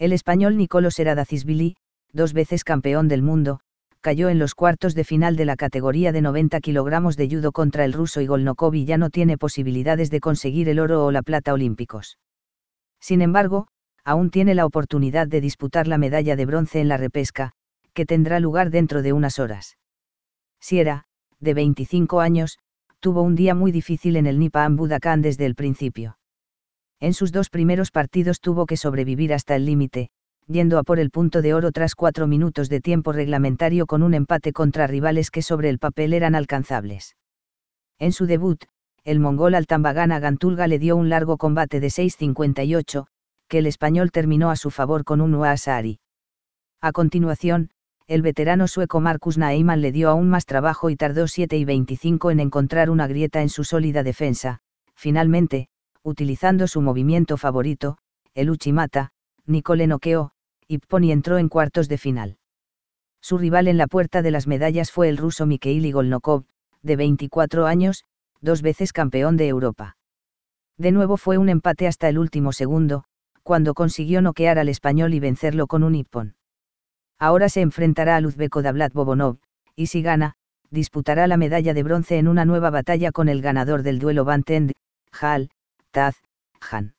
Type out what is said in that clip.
El español nicolás Eradacisbili, dos veces campeón del mundo, cayó en los cuartos de final de la categoría de 90 kilogramos de judo contra el ruso y y ya no tiene posibilidades de conseguir el oro o la plata olímpicos. Sin embargo, aún tiene la oportunidad de disputar la medalla de bronce en la repesca, que tendrá lugar dentro de unas horas. Siera, de 25 años, tuvo un día muy difícil en el Nipa Budokan desde el principio. En sus dos primeros partidos tuvo que sobrevivir hasta el límite, yendo a por el punto de oro tras cuatro minutos de tiempo reglamentario con un empate contra rivales que sobre el papel eran alcanzables. En su debut, el mongol Altambagana Gantulga le dio un largo combate de 6.58, que el español terminó a su favor con un Uasari. A continuación, el veterano sueco Marcus Naiman le dio aún más trabajo y tardó 7 y 25 en encontrar una grieta en su sólida defensa. Finalmente, utilizando su movimiento favorito, el Uchimata, Nicole noqueó, y entró en cuartos de final. Su rival en la puerta de las medallas fue el ruso Mikhail Igolnokov, de 24 años, dos veces campeón de Europa. De nuevo fue un empate hasta el último segundo, cuando consiguió noquear al español y vencerlo con un ippon. Ahora se enfrentará a uzbeko Davlat Bobonov, y si gana, disputará la medalla de bronce en una nueva batalla con el ganador del duelo Bantend, Hal. Taz, Han.